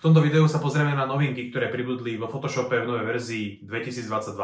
V tomto videu sa pozrieme na novinky, ktoré pribudli vo Photoshope v novej verzii 2022.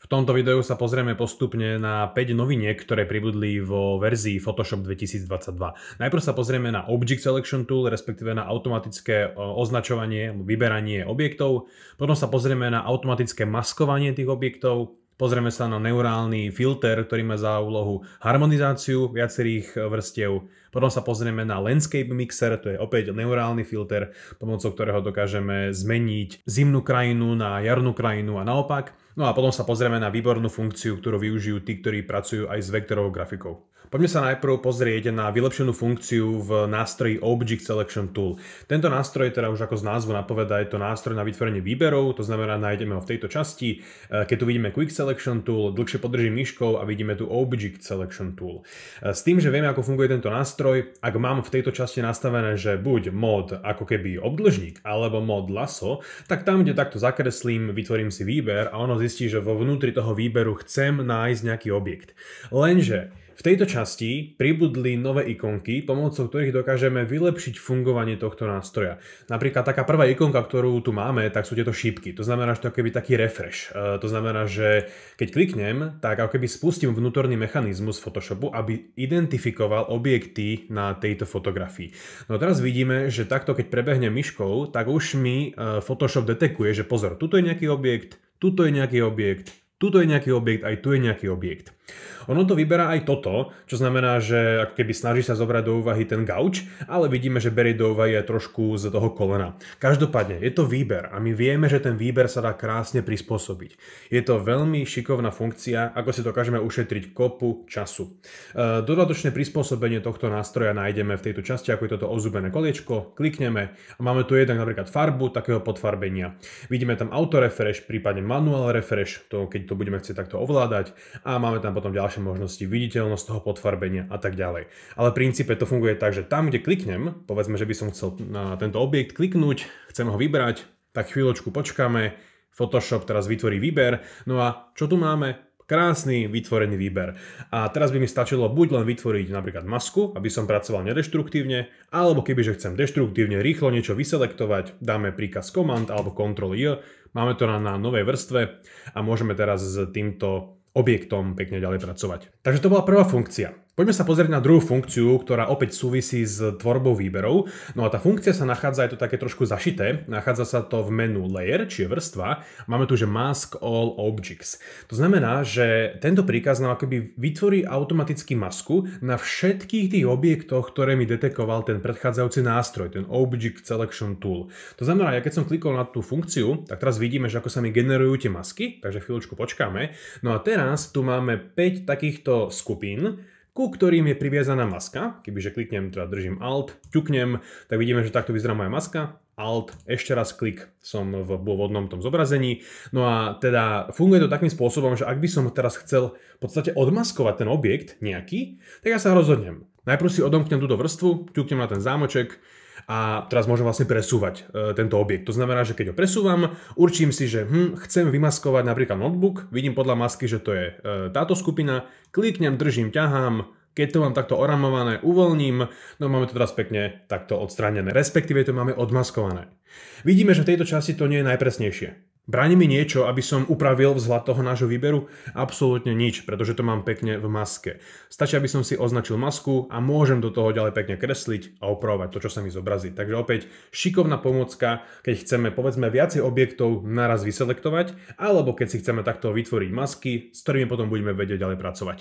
V tomto videu sa pozrieme postupne na 5 noviniek, ktoré pribudli vo verzii Photoshop 2022. Najprv sa pozrieme na Object Selection Tool, respektíve na automatické e, označovanie, vyberanie objektov. Potom sa pozrieme na automatické maskovanie tých objektov, Pozrieme sa na neurálny filter, ktorý má za úlohu harmonizáciu viacerých vrstiev. Potom sa pozrieme na landscape mixer, to je opäť neurálny filter, pomocou ktorého dokážeme zmeniť zimnú krajinu na jarnú krajinu a naopak. No a potom sa pozrieme na výbornú funkciu, ktorú využijú tí, ktorí pracujú aj s vektorovou grafikou. Poďme sa najprv pozrieť na vylepšenú funkciu v nástroji Object Selection Tool. Tento nástroj, teda už ako z názvu napovedá, je to nástroj na vytvorenie výberov, to znamená, nájdeme ho v tejto časti. E, keď tu vidíme Quick Selection Tool, dlhšie podržím myškou a vidíme tu Object Selection Tool. E, s tým, že vieme, ako funguje tento nástroj, ak mám v tejto časti nastavené, že buď mod ako keby obdlžník, alebo mod lasso, tak tam, kde takto zakreslím, vytvorím si výber a ono zistí, že vo vnútri toho výberu chcem nájsť nejaký objekt. Lenže v tejto časti pribudli nové ikonky, pomocou ktorých dokážeme vylepšiť fungovanie tohto nástroja. Napríklad taká prvá ikonka, ktorú tu máme, tak sú tieto šípky. To znamená, že to keby taký refresh. E, to znamená, že keď kliknem, tak ako keby spustím vnútorný mechanizmus Photoshopu, aby identifikoval objekty na tejto fotografii. No teraz vidíme, že takto keď prebehne myškou, tak už mi e, Photoshop detekuje, že pozor, tuto je nejaký objekt, tuto je nejaký objekt, tuto je nejaký objekt, aj tu je nejaký objekt. Ono to vyberá aj toto, čo znamená, že ako keby snaží sa zobrať do úvahy ten gauč, ale vidíme, že berie do úvahy aj trošku z toho kolena. Každopádne, je to výber a my vieme, že ten výber sa dá krásne prispôsobiť. Je to veľmi šikovná funkcia, ako si dokážeme ušetriť kopu času. E, dodatočné prispôsobenie tohto nástroja nájdeme v tejto časti, ako je toto ozubené koliečko, klikneme a máme tu jednak napríklad farbu takého podfarbenia. Vidíme tam autorefresh, prípadne manual refresh, to keď to budeme chcieť takto ovládať a máme tam potom ďalšie možnosti, viditeľnosť toho podfarbenia a tak ďalej. Ale v princípe to funguje tak, že tam, kde kliknem, povedzme, že by som chcel na tento objekt kliknúť, chcem ho vybrať, tak chvíľočku počkáme, Photoshop teraz vytvorí výber, no a čo tu máme? Krásny vytvorený výber. A teraz by mi stačilo buď len vytvoriť napríklad masku, aby som pracoval nedeštruktívne, alebo kebyže chcem deštruktívne rýchlo niečo vyselektovať, dáme príkaz Command alebo Ctrl I, máme to na, na novej vrstve a môžeme teraz s týmto objektom pekne ďalej pracovať. Takže to bola prvá funkcia. Poďme sa pozrieť na druhú funkciu, ktorá opäť súvisí s tvorbou výberov. No a tá funkcia sa nachádza, je to také trošku zašité, nachádza sa to v menu Layer, čiže vrstva. Máme tu, že Mask All Objects. To znamená, že tento príkaz nám akoby vytvorí automaticky masku na všetkých tých objektoch, ktoré mi detekoval ten predchádzajúci nástroj, ten Object Selection Tool. To znamená, ja keď som klikol na tú funkciu, tak teraz vidíme, že ako sa mi generujú tie masky, takže chvíľočku počkáme. No a teraz tu máme 5 takýchto týchto skupín, ku ktorým je priviazaná maska. Kebyže kliknem, teda držím Alt, ťuknem, tak vidíme, že takto vyzerá moja maska. Alt, ešte raz klik, som v pôvodnom tom zobrazení. No a teda funguje to takým spôsobom, že ak by som teraz chcel v podstate odmaskovať ten objekt nejaký, tak ja sa rozhodnem. Najprv si odomknem túto vrstvu, ťuknem na ten zámoček, a teraz môžem vlastne presúvať e, tento objekt. To znamená, že keď ho presúvam, určím si, že hm, chcem vymaskovať napríklad notebook, vidím podľa masky, že to je e, táto skupina, kliknem, držím, ťahám, keď to mám takto oramované, uvoľním, no máme to teraz pekne takto odstranené, respektíve to máme odmaskované. Vidíme, že v tejto časti to nie je najpresnejšie. Bráni mi niečo, aby som upravil vzhľad toho nášho výberu? Absolútne nič, pretože to mám pekne v maske. Stačí, aby som si označil masku a môžem do toho ďalej pekne kresliť a opravovať to, čo sa mi zobrazí. Takže opäť šikovná pomocka, keď chceme povedzme viacej objektov naraz vyselektovať, alebo keď si chceme takto vytvoriť masky, s ktorými potom budeme vedieť ďalej pracovať.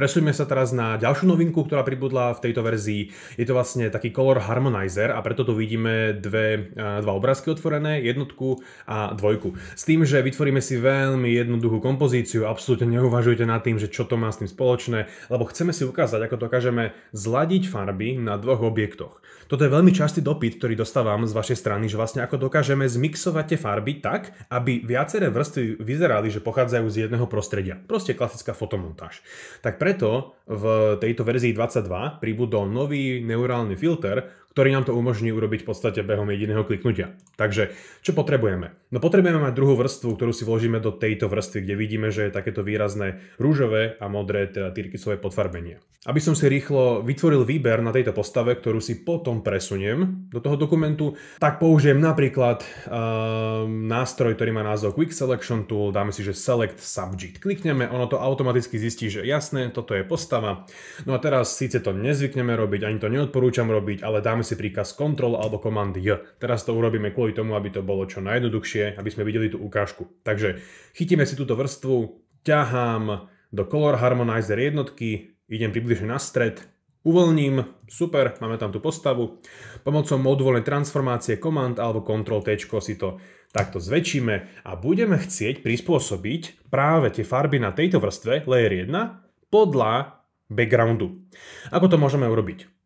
Presujme sa teraz na ďalšiu novinku, ktorá pribudla v tejto verzii. Je to vlastne taký Color Harmonizer a preto tu vidíme dve, e, dva obrázky otvorené, jednotku a dvojku. S tým, že vytvoríme si veľmi jednoduchú kompozíciu, absolútne neuvažujte nad tým, že čo to má s tým spoločné, lebo chceme si ukázať, ako dokážeme zladiť farby na dvoch objektoch. Toto je veľmi častý dopyt, ktorý dostávam z vašej strany, že vlastne ako dokážeme zmixovať tie farby tak, aby viaceré vrstvy vyzerali, že pochádzajú z jedného prostredia. Proste klasická fotomontáž. Tak pre preto v tejto verzii 22 pribudol nový neurálny filter, ktorý nám to umožní urobiť v podstate behom jediného kliknutia. Takže čo potrebujeme? No potrebujeme mať druhú vrstvu, ktorú si vložíme do tejto vrstvy, kde vidíme, že je takéto výrazné rúžové a modré, teda tyrkysové podfarbenie. Aby som si rýchlo vytvoril výber na tejto postave, ktorú si potom presuniem do toho dokumentu, tak použijem napríklad um, nástroj, ktorý má názov Quick Selection Tool, dáme si, že Select Subject. Klikneme, ono to automaticky zistí, že jasné, toto je postava. No a teraz síce to nezvykneme robiť, ani to neodporúčam robiť, ale dáme dáme si príkaz Ctrl alebo komand J. Teraz to urobíme kvôli tomu, aby to bolo čo najjednoduchšie, aby sme videli tú ukážku. Takže chytíme si túto vrstvu, ťahám do Color Harmonizer jednotky, idem približne na stred, uvoľním, super, máme tam tú postavu. Pomocou voľnej transformácie Command alebo Ctrl T si to takto zväčšíme a budeme chcieť prispôsobiť práve tie farby na tejto vrstve, layer 1, podľa backgroundu. Ako to môžeme urobiť?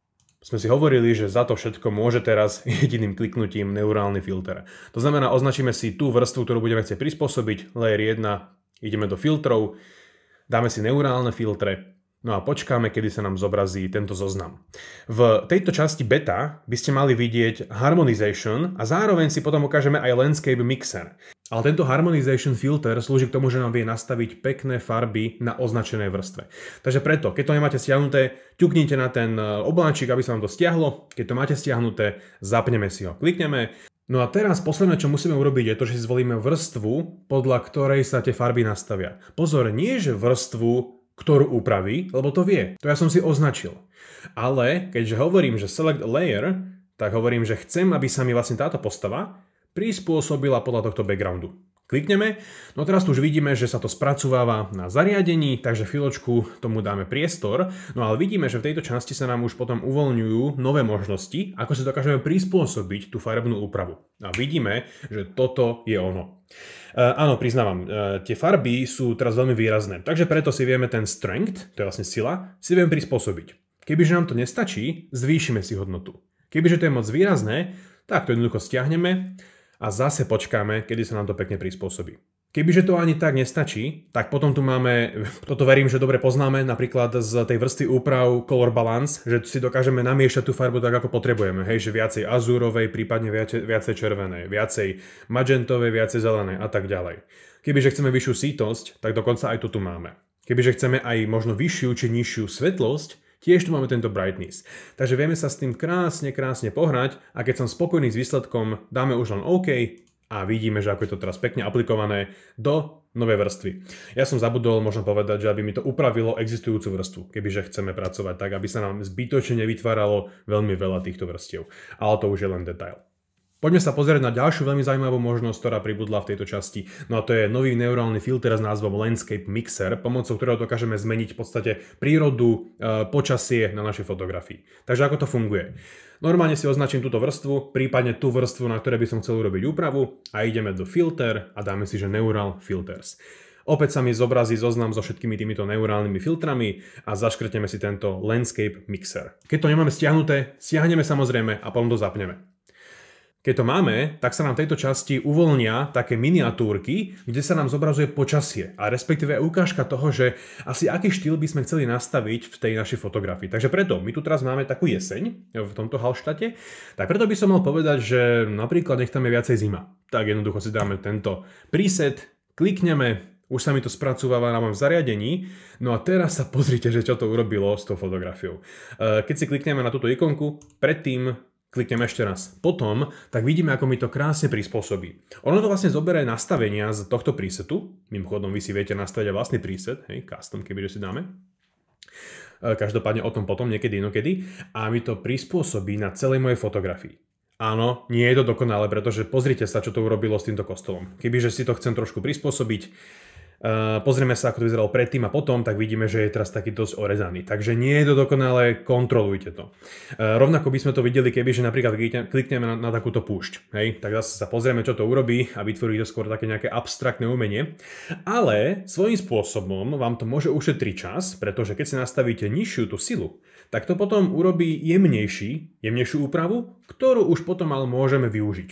sme si hovorili, že za to všetko môže teraz jediným kliknutím neurálny filter. To znamená, označíme si tú vrstvu, ktorú budeme chcieť prispôsobiť, layer 1, ideme do filtrov, dáme si neurálne filtre, no a počkáme, kedy sa nám zobrazí tento zoznam. V tejto časti beta by ste mali vidieť harmonization a zároveň si potom ukážeme aj landscape mixer. Ale tento harmonization filter slúži k tomu, že nám vie nastaviť pekné farby na označenej vrstve. Takže preto, keď to nemáte stiahnuté, ťuknite na ten eh, obláčik, aby sa vám to stiahlo. Keď to máte stiahnuté, zapneme si ho. Klikneme. No a teraz posledné, čo musíme urobiť, je to, že si zvolíme vrstvu, podľa ktorej sa tie farby nastavia. Pozor, nie že vrstvu, ktorú upraví, lebo to vie. To ja som si označil. Ale keďže hovorím, že select layer, tak hovorím, že chcem, aby sa mi vlastne táto postava prispôsobila podľa tohto backgroundu. Klikneme, no teraz tu už vidíme, že sa to spracováva na zariadení, takže chvíľočku tomu dáme priestor, no ale vidíme, že v tejto časti sa nám už potom uvoľňujú nové možnosti, ako si dokážeme prispôsobiť tú farebnú úpravu. A vidíme, že toto je ono. E, áno, priznávam, e, tie farby sú teraz veľmi výrazné, takže preto si vieme ten strength, to je vlastne sila, si vieme prispôsobiť. Kebyže nám to nestačí, zvýšime si hodnotu. Kebyže to je moc výrazné, tak to jednoducho stiahneme a zase počkáme, kedy sa nám to pekne prispôsobí. Kebyže to ani tak nestačí, tak potom tu máme, toto verím, že dobre poznáme, napríklad z tej vrsty úprav Color Balance, že si dokážeme namiešať tú farbu tak, ako potrebujeme. Hej, že viacej azúrovej, prípadne viacej červenej, viacej magentovej, viacej zelenej a tak ďalej. Kebyže chceme vyššiu sítosť, tak dokonca aj to tu máme. Kebyže chceme aj možno vyššiu či nižšiu svetlosť, Tiež tu máme tento brightness. Takže vieme sa s tým krásne, krásne pohrať a keď som spokojný s výsledkom, dáme už len OK a vidíme, že ako je to teraz pekne aplikované do novej vrstvy. Ja som zabudol možno povedať, že aby mi to upravilo existujúcu vrstvu, kebyže chceme pracovať tak, aby sa nám zbytočne vytváralo veľmi veľa týchto vrstiev. Ale to už je len detail. Poďme sa pozrieť na ďalšiu veľmi zaujímavú možnosť, ktorá pribudla v tejto časti. No a to je nový neurálny filter s názvom Landscape Mixer, pomocou ktorého dokážeme zmeniť v podstate prírodu, e, počasie na našej fotografii. Takže ako to funguje? Normálne si označím túto vrstvu, prípadne tú vrstvu, na ktorej by som chcel urobiť úpravu a ideme do filter a dáme si, že neural filters. Opäť sa mi zobrazí zoznam so všetkými týmito neurálnymi filtrami a zaškrtneme si tento Landscape Mixer. Keď to nemáme stiahnuté, stiahneme samozrejme a potom to zapneme. Keď to máme, tak sa nám v tejto časti uvoľnia také miniatúrky, kde sa nám zobrazuje počasie a respektíve ukážka toho, že asi aký štýl by sme chceli nastaviť v tej našej fotografii. Takže preto my tu teraz máme takú jeseň v tomto halštate, tak preto by som mal povedať, že napríklad nech tam je viacej zima. Tak jednoducho si dáme tento preset, klikneme, už sa mi to spracúvava na mojom zariadení. No a teraz sa pozrite, že čo to urobilo s tou fotografiou. E, keď si klikneme na túto ikonku, predtým kliknem ešte raz potom, tak vidíme, ako mi to krásne prispôsobí. Ono to vlastne zoberie nastavenia z tohto presetu. Mimochodom, vy si viete nastaviť aj vlastný preset, hej, custom, kebyže si dáme. E, každopádne o tom potom, niekedy inokedy. A mi to prispôsobí na celej mojej fotografii. Áno, nie je to dokonale, pretože pozrite sa, čo to urobilo s týmto kostolom. Kebyže si to chcem trošku prispôsobiť, Eh, pozrieme sa, ako to vyzeralo predtým a potom, tak vidíme, že je teraz taký dosť orezaný. Takže nie je to dokonalé, kontrolujte to. Eh, rovnako by sme to videli, keby že napríklad klikneme na, na takúto púšť. Hej? Tak zase sa pozrieme, čo to urobí a vytvorí to skôr také nejaké abstraktné umenie. Ale svojím spôsobom vám to môže ušetriť čas, pretože keď si nastavíte nižšiu tú silu, tak to potom urobí jemnejší, jemnejšiu úpravu, ktorú už potom ale môžeme využiť.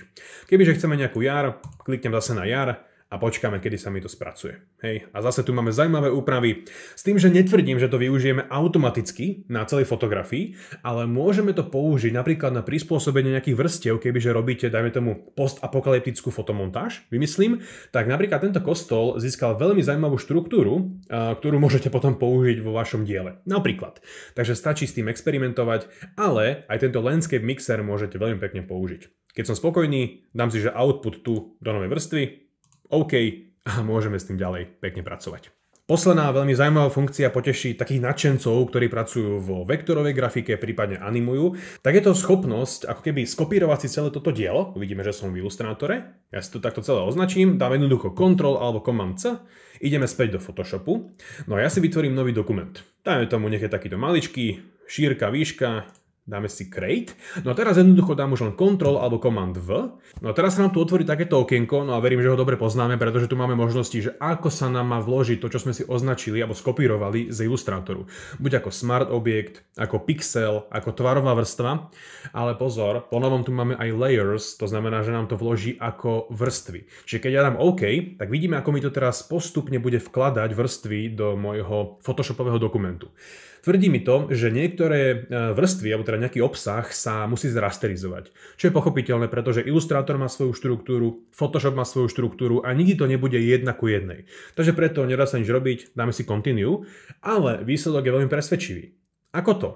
Kebyže chceme nejakú jar, kliknem zase na jar, a počkáme, kedy sa mi to spracuje. Hej. A zase tu máme zaujímavé úpravy. S tým, že netvrdím, že to využijeme automaticky na celej fotografii, ale môžeme to použiť napríklad na prispôsobenie nejakých vrstiev, kebyže robíte, dajme tomu, postapokalyptickú fotomontáž, vymyslím, tak napríklad tento kostol získal veľmi zaujímavú štruktúru, ktorú môžete potom použiť vo vašom diele. Napríklad. Takže stačí s tým experimentovať, ale aj tento landscape mixer môžete veľmi pekne použiť. Keď som spokojný, dám si, že output tu do novej vrstvy, OK a môžeme s tým ďalej pekne pracovať. Posledná veľmi zaujímavá funkcia poteší takých nadšencov, ktorí pracujú vo vektorovej grafike, prípadne animujú. Tak je to schopnosť ako keby skopírovať si celé toto dielo. Vidíme, že som v ilustrátore. Ja si to takto celé označím, dám jednoducho Ctrl alebo Command C. Ideme späť do Photoshopu. No a ja si vytvorím nový dokument. Dajme tomu nejaké takýto maličký, šírka, výška, Dáme si create. No a teraz jednoducho dám už len Ctrl alebo command V. No a teraz sa nám tu otvorí takéto okienko, no a verím, že ho dobre poznáme, pretože tu máme možnosti, že ako sa nám má vložiť to, čo sme si označili alebo skopírovali z ilustrátoru. Buď ako smart objekt, ako pixel, ako tvarová vrstva, ale pozor, po novom tu máme aj layers, to znamená, že nám to vloží ako vrstvy. Čiže keď ja dám OK, tak vidíme, ako mi to teraz postupne bude vkladať vrstvy do mojho photoshopového dokumentu. Tvrdí mi to, že niektoré e, vrstvy, alebo teda nejaký obsah sa musí zrasterizovať. Čo je pochopiteľné, pretože Illustrator má svoju štruktúru, Photoshop má svoju štruktúru a nikdy to nebude jedna ku jednej. Takže preto nedá sa nič robiť, dáme si continue, ale výsledok je veľmi presvedčivý. Ako to?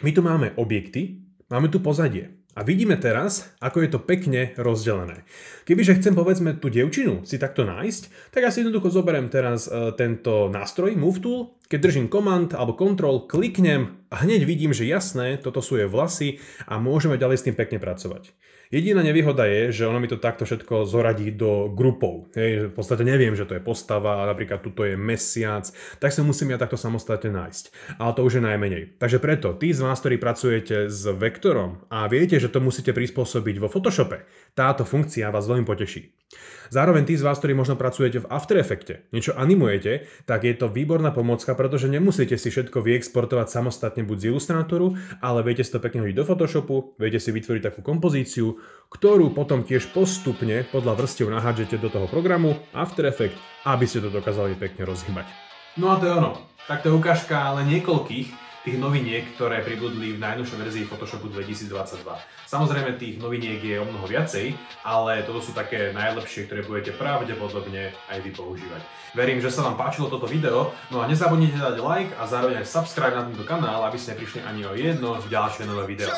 My tu máme objekty, máme tu pozadie, a vidíme teraz, ako je to pekne rozdelené. Kebyže chcem povedzme tú devčinu si takto nájsť, tak ja si jednoducho zoberiem teraz e, tento nástroj Move Tool keď držím Command alebo Control, kliknem a hneď vidím, že jasné, toto sú jej vlasy a môžeme ďalej s tým pekne pracovať. Jediná nevýhoda je, že ono mi to takto všetko zoradí do grupov. Hej, v podstate neviem, že to je postava, napríklad tuto je mesiac, tak sa musím ja takto samostatne nájsť. Ale to už je najmenej. Takže preto, tí z vás, ktorí pracujete s vektorom a viete, že to musíte prispôsobiť vo Photoshope, táto funkcia vás veľmi poteší. Zároveň tí z vás, ktorí možno pracujete v After Effects, niečo animujete, tak je to výborná pomocka pretože nemusíte si všetko vyexportovať samostatne buď z ilustrátoru, ale viete si to pekne hodiť do Photoshopu, viete si vytvoriť takú kompozíciu, ktorú potom tiež postupne podľa vrstiev nahádžete do toho programu After Effect, aby ste to dokázali pekne rozhýbať. No a to je ono. Takto ukážka ale niekoľkých, tých noviniek, ktoré pribudli v najnovšej verzii Photoshopu 2022. Samozrejme tých noviniek je o mnoho viacej, ale toto sú také najlepšie, ktoré budete pravdepodobne aj vy používať. Verím, že sa vám páčilo toto video, no a nezabudnite dať like a zároveň aj subscribe na tento kanál, aby ste neprišli ani o jedno ďalšie nové video.